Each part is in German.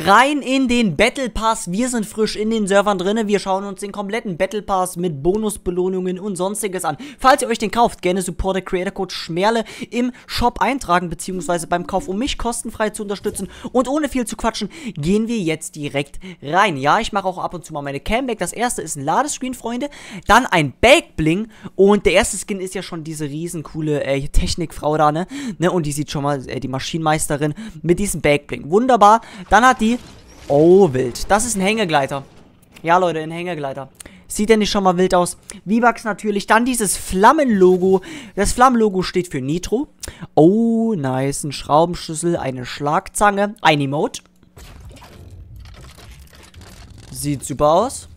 Rein in den Battle Pass. Wir sind frisch in den Servern drin. Wir schauen uns den kompletten Battle Pass mit Bonusbelohnungen und sonstiges an. Falls ihr euch den kauft, gerne Supporter Creator Code Schmerle im Shop eintragen, beziehungsweise beim Kauf, um mich kostenfrei zu unterstützen. Und ohne viel zu quatschen, gehen wir jetzt direkt rein. Ja, ich mache auch ab und zu mal meine Camback. Das erste ist ein Ladescreen, Freunde. Dann ein Backbling. Und der erste Skin ist ja schon diese riesencoole äh, Technikfrau da, ne? ne? Und die sieht schon mal, äh, die Maschinenmeisterin mit diesem Backbling. Wunderbar. Dann hat die die? Oh, wild. Das ist ein Hängegleiter. Ja, Leute, ein Hängegleiter. Sieht denn nicht schon mal wild aus? V-Bucks natürlich. Dann dieses Flammenlogo. Das Flammenlogo steht für Nitro. Oh, nice. Ein Schraubenschlüssel, eine Schlagzange, ein Emote. Sieht super aus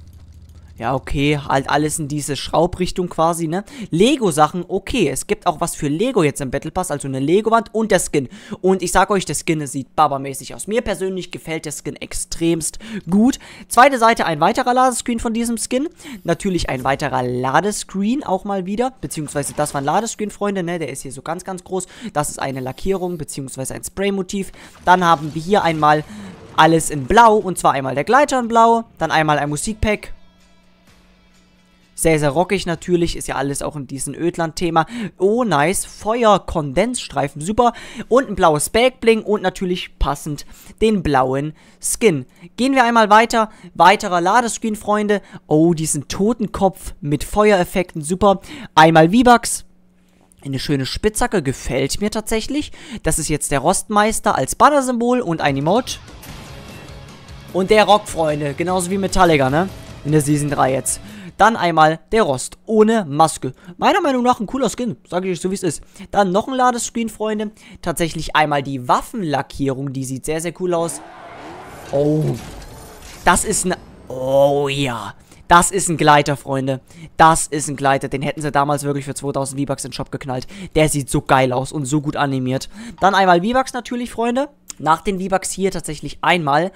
ja, okay, halt alles in diese Schraubrichtung quasi, ne? Lego-Sachen, okay, es gibt auch was für Lego jetzt im Battle Pass, also eine Lego-Wand und der Skin. Und ich sag euch, der Skin sieht babamäßig aus. Mir persönlich gefällt der Skin extremst gut. Zweite Seite, ein weiterer Ladescreen von diesem Skin. Natürlich ein weiterer Ladescreen auch mal wieder, beziehungsweise das war ein Ladescreen, Freunde, ne? Der ist hier so ganz, ganz groß. Das ist eine Lackierung, beziehungsweise ein Spray-Motiv. Dann haben wir hier einmal alles in blau, und zwar einmal der Gleiter in blau, dann einmal ein Musikpack, sehr, sehr rockig natürlich, ist ja alles auch in diesem Ödland-Thema. Oh, nice. Feuer, Kondensstreifen, super. Und ein blaues Backbling und natürlich passend den blauen Skin. Gehen wir einmal weiter. Weiterer Ladescreen, Freunde. Oh, diesen Totenkopf mit Feuereffekten, super. Einmal V-Bucks, eine schöne Spitzhacke gefällt mir tatsächlich. Das ist jetzt der Rostmeister als Banner-Symbol und ein Emote. Und der Rock, Freunde. Genauso wie Metallica, ne? In der Season 3 jetzt. Dann einmal der Rost ohne Maske. Meiner Meinung nach ein cooler Skin, sage ich euch so wie es ist. Dann noch ein Ladescreen, Freunde. Tatsächlich einmal die Waffenlackierung, die sieht sehr, sehr cool aus. Oh, das ist ein... Ne, oh ja, das ist ein Gleiter, Freunde. Das ist ein Gleiter. Den hätten sie damals wirklich für 2000 V-Bucks in den Shop geknallt. Der sieht so geil aus und so gut animiert. Dann einmal V-Bucks natürlich, Freunde. Nach den V-Bucks hier tatsächlich einmal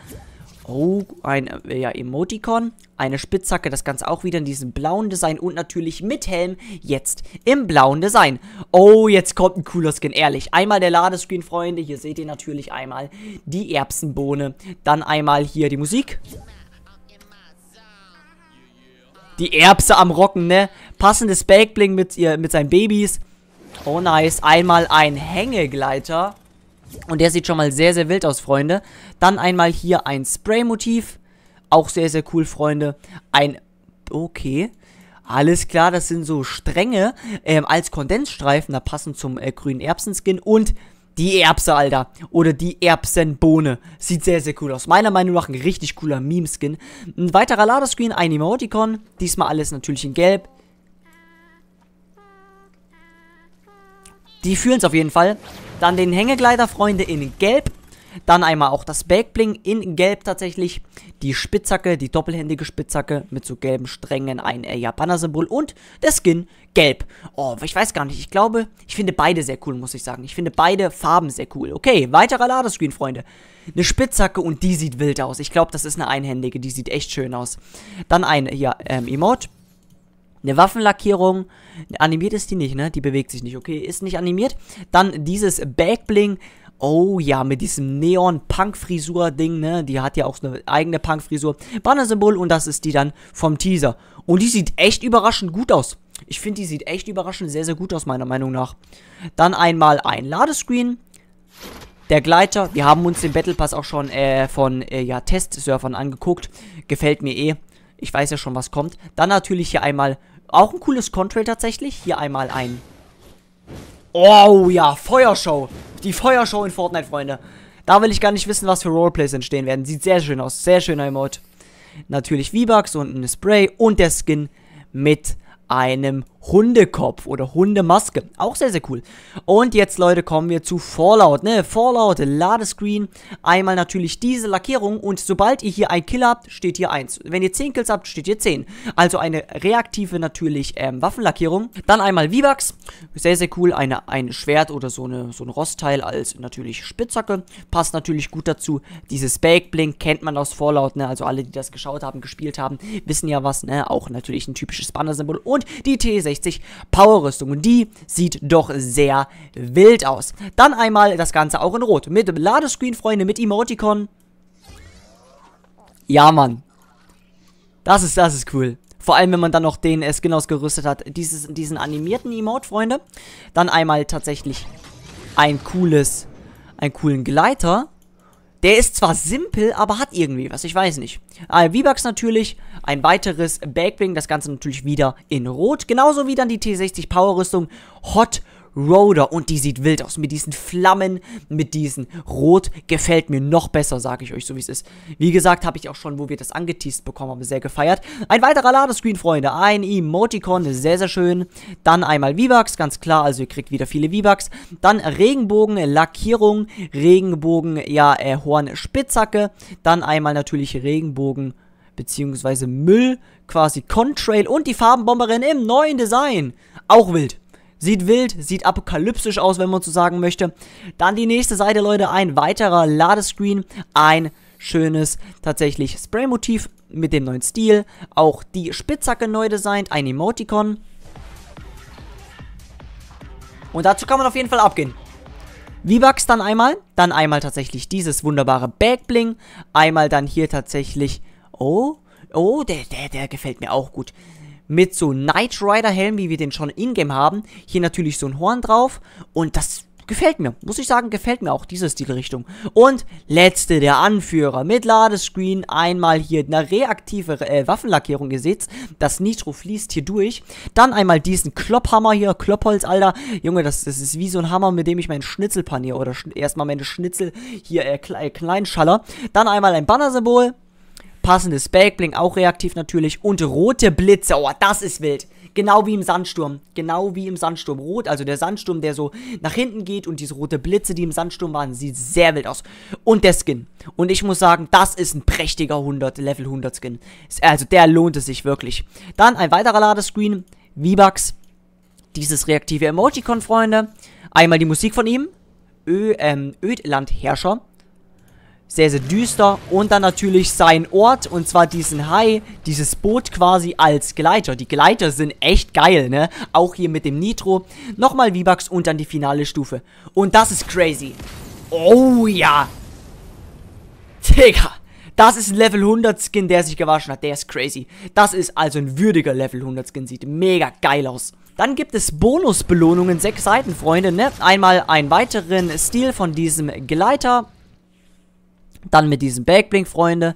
Oh, ein äh, ja, Emoticon, eine Spitzhacke, das Ganze auch wieder in diesem blauen Design und natürlich mit Helm jetzt im blauen Design. Oh, jetzt kommt ein cooler Skin, ehrlich. Einmal der Ladescreen, Freunde, hier seht ihr natürlich einmal die Erbsenbohne, dann einmal hier die Musik. Die Erbse am Rocken, ne? Passendes Backbling mit, ihr, mit seinen Babys. Oh, nice. Einmal ein Hängegleiter. Und der sieht schon mal sehr, sehr wild aus, Freunde. Dann einmal hier ein Spray-Motiv. Auch sehr, sehr cool, Freunde. Ein... Okay. Alles klar, das sind so Stränge ähm, als Kondensstreifen. Da passen zum äh, grünen Erbsenskin. Und die Erbse, Alter. Oder die Erbsenbohne. Sieht sehr, sehr cool aus. Meiner Meinung nach ein richtig cooler Meme-Skin. Ein weiterer Ladescreen, ein Emoticon. Diesmal alles natürlich in Gelb. Die fühlen es auf jeden Fall. Dann den Hängegleiter, Freunde, in Gelb. Dann einmal auch das Backbling in gelb tatsächlich. Die Spitzhacke, die doppelhändige Spitzhacke mit so gelben Strängen, ein äh, Japaner-Symbol und der Skin gelb. Oh, ich weiß gar nicht. Ich glaube, ich finde beide sehr cool, muss ich sagen. Ich finde beide Farben sehr cool. Okay, weiterer Ladescreen, Freunde. Eine Spitzhacke und die sieht wild aus. Ich glaube, das ist eine einhändige. Die sieht echt schön aus. Dann ein hier, ähm, Emote. Eine Waffenlackierung. Animiert ist die nicht, ne? Die bewegt sich nicht. Okay, ist nicht animiert. Dann dieses Backbling. Oh ja, mit diesem Neon-Punk-Frisur-Ding, ne? Die hat ja auch eine eigene Punk-Frisur. Banner-Symbol und das ist die dann vom Teaser. Und die sieht echt überraschend gut aus. Ich finde, die sieht echt überraschend sehr, sehr gut aus, meiner Meinung nach. Dann einmal ein Ladescreen. Der Gleiter. Wir haben uns den Battle Pass auch schon äh, von äh, ja, Testsurfern angeguckt. Gefällt mir eh. Ich weiß ja schon, was kommt. Dann natürlich hier einmal auch ein cooles Contrail tatsächlich. Hier einmal ein Oh ja, Feuershow. Die Feuershow in Fortnite, Freunde. Da will ich gar nicht wissen, was für Roleplays entstehen werden. Sieht sehr schön aus. Sehr schöner Emote. Natürlich V-Bucks und ein Spray und der Skin mit einem Hundekopf oder Hundemaske. Auch sehr, sehr cool. Und jetzt, Leute, kommen wir zu Fallout. Ne? Fallout, Ladescreen, einmal natürlich diese Lackierung und sobald ihr hier ein Kill habt, steht hier 1. Wenn ihr 10 Kills habt, steht hier 10. Also eine reaktive natürlich ähm, Waffenlackierung. Dann einmal V-Bucks, sehr, sehr cool. Eine, ein Schwert oder so, eine, so ein Rostteil als natürlich Spitzhacke. Passt natürlich gut dazu. Dieses Backblink kennt man aus Fallout, ne? also alle, die das geschaut haben, gespielt haben, wissen ja was. Ne? Auch natürlich ein typisches Banner-Symbol. Und die T6 Power Rüstung. Und die sieht doch sehr wild aus. Dann einmal das Ganze auch in Rot. Mit Ladescreen, Freunde, mit Emoticon. Ja, Mann. Das ist, das ist cool. Vor allem, wenn man dann noch den äh, Skin ausgerüstet hat. Dieses, diesen animierten Emote, Freunde. Dann einmal tatsächlich ein cooles, einen coolen Gleiter. Der ist zwar simpel, aber hat irgendwie was, ich weiß nicht. Äh, V-Bucks natürlich, ein weiteres Backwing, das Ganze natürlich wieder in Rot. Genauso wie dann die T60 Power Rüstung Hot Roder und die sieht wild aus mit diesen Flammen, mit diesen Rot gefällt mir noch besser, sage ich euch, so wie es ist. Wie gesagt, habe ich auch schon, wo wir das angeteased bekommen haben, sehr gefeiert. Ein weiterer Ladescreen, Freunde, ein Emoticon, sehr, sehr schön. Dann einmal V-Bucks, ganz klar, also ihr kriegt wieder viele V-Bucks. Dann Regenbogen, Lackierung, Regenbogen, ja, äh, Horn, Spitzhacke. Dann einmal natürlich Regenbogen, beziehungsweise Müll, quasi Contrail und die Farbenbomberin im neuen Design. Auch wild. Sieht wild, sieht apokalyptisch aus, wenn man so sagen möchte. Dann die nächste Seite, Leute, ein weiterer Ladescreen, ein schönes tatsächlich Spraymotiv mit dem neuen Stil. Auch die Spitzhacke neu designt, ein Emoticon. Und dazu kann man auf jeden Fall abgehen. V-Bucks dann einmal, dann einmal tatsächlich dieses wunderbare Backbling, einmal dann hier tatsächlich, oh, oh, der, der, der gefällt mir auch gut mit so Knight Rider Helm, wie wir den schon in-game haben. Hier natürlich so ein Horn drauf und das gefällt mir. Muss ich sagen, gefällt mir auch diese Stilrichtung. Und letzte, der Anführer mit Ladescreen. Einmal hier eine reaktive äh, Waffenlackierung. Ihr seht's, das Nitro fließt hier durch. Dann einmal diesen Klopphammer hier, Kloppholz, Alter. Junge, das, das ist wie so ein Hammer, mit dem ich meinen Schnitzel paniere. Oder sch erstmal meine Schnitzel hier äh, klein, äh, klein schaller. Dann einmal ein Bannersymbol. Passendes Backbling, auch reaktiv natürlich. Und rote Blitze. Oh, das ist wild. Genau wie im Sandsturm. Genau wie im Sandsturm. Rot, also der Sandsturm, der so nach hinten geht und diese rote Blitze, die im Sandsturm waren, sieht sehr wild aus. Und der Skin. Und ich muss sagen, das ist ein prächtiger 100, Level 100 Skin. Also der lohnt es sich wirklich. Dann ein weiterer Ladescreen. V-Bucks. Dieses reaktive Emoticon, Freunde. Einmal die Musik von ihm. Ö, ähm, Ödland Herrscher sehr, sehr düster. Und dann natürlich sein Ort, und zwar diesen Hai, dieses Boot quasi als Gleiter. Die Gleiter sind echt geil, ne? Auch hier mit dem Nitro. Nochmal V-Bucks und dann die finale Stufe. Und das ist crazy. Oh ja. Digga. Das ist ein Level 100 Skin, der sich gewaschen hat. Der ist crazy. Das ist also ein würdiger Level 100 Skin. Sieht mega geil aus. Dann gibt es Bonusbelohnungen, sechs Seiten, Freunde, ne? Einmal einen weiteren Stil von diesem Gleiter, dann mit diesem Backblink, Freunde,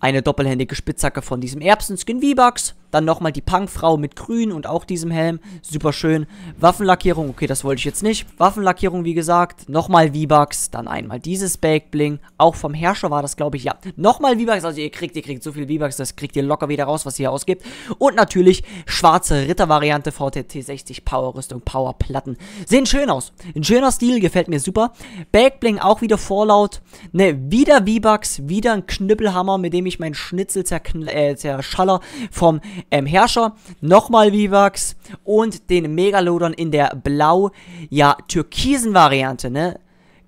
eine doppelhändige Spitzhacke von diesem Erbsen-Skin V-Bucks dann nochmal die Punkfrau mit grün und auch diesem Helm. Super schön. Waffenlackierung, okay, das wollte ich jetzt nicht. Waffenlackierung, wie gesagt. Nochmal V-Bucks. Dann einmal dieses Bakebling. Auch vom Herrscher war das, glaube ich, ja. Nochmal V-Bucks. Also ihr kriegt, ihr kriegt so viel V-Bucks, das kriegt ihr locker wieder raus, was ihr hier ausgibt. Und natürlich schwarze Ritter-Variante VTT 60 Power-Rüstung, Power-Platten. Sehen schön aus. Ein schöner Stil, gefällt mir super. Bakebling auch wieder vorlaut. Ne, wieder V-Bucks, wieder ein Knüppelhammer, mit dem ich meinen Schnitzel zerkn äh, zerschaller vom ähm, Herrscher, nochmal Vivax und den Megalodon in der blau, ja, türkisen Variante, ne?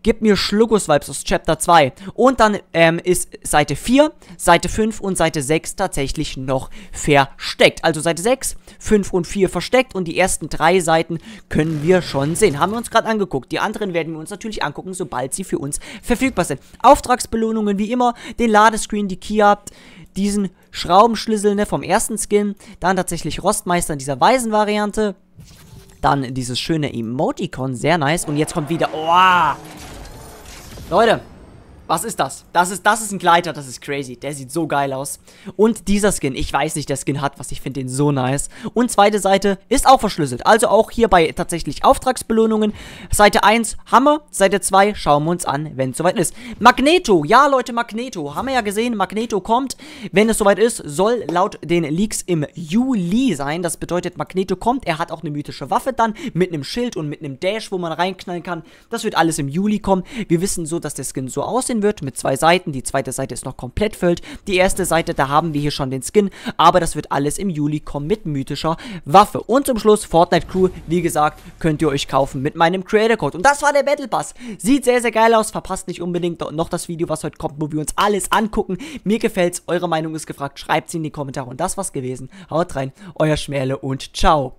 Gib mir Schluckus-Vibes aus Chapter 2. Und dann ähm, ist Seite 4, Seite 5 und Seite 6 tatsächlich noch versteckt. Also Seite 6, 5 und 4 versteckt und die ersten drei Seiten können wir schon sehen. Haben wir uns gerade angeguckt. Die anderen werden wir uns natürlich angucken, sobald sie für uns verfügbar sind. Auftragsbelohnungen wie immer, den Ladescreen, die Key habt diesen Schraubenschlüssel ne, vom ersten Skin. Dann tatsächlich Rostmeister in dieser weißen Variante. Dann dieses schöne Emoticon, sehr nice. Und jetzt kommt wieder... Oh! Leute, was ist das? Das ist, das ist ein Gleiter, das ist crazy. Der sieht so geil aus. Und dieser Skin, ich weiß nicht, der Skin hat was, ich finde den so nice. Und zweite Seite ist auch verschlüsselt. Also auch hier bei tatsächlich Auftragsbelohnungen. Seite 1, Hammer. Seite 2, schauen wir uns an, wenn es soweit ist. Magneto, ja Leute, Magneto. Haben wir ja gesehen, Magneto kommt. Wenn es soweit ist, soll laut den Leaks im Juli sein. Das bedeutet, Magneto kommt. Er hat auch eine mythische Waffe dann mit einem Schild und mit einem Dash, wo man reinknallen kann. Das wird alles im Juli kommen. Wir wissen so, dass der Skin so aussehen wird mit zwei Seiten. Die zweite Seite ist noch komplett füllt. Die erste Seite, da haben wir hier schon den Skin, aber das wird alles im Juli kommen mit mythischer Waffe. Und zum Schluss Fortnite Crew, wie gesagt, könnt ihr euch kaufen mit meinem Creator Code. Und das war der Battle Pass. Sieht sehr, sehr geil aus. Verpasst nicht unbedingt noch das Video, was heute kommt, wo wir uns alles angucken. Mir gefällt's, eure Meinung ist gefragt. Schreibt sie in die Kommentare. Und das war's gewesen. Haut rein, euer Schmähle und ciao.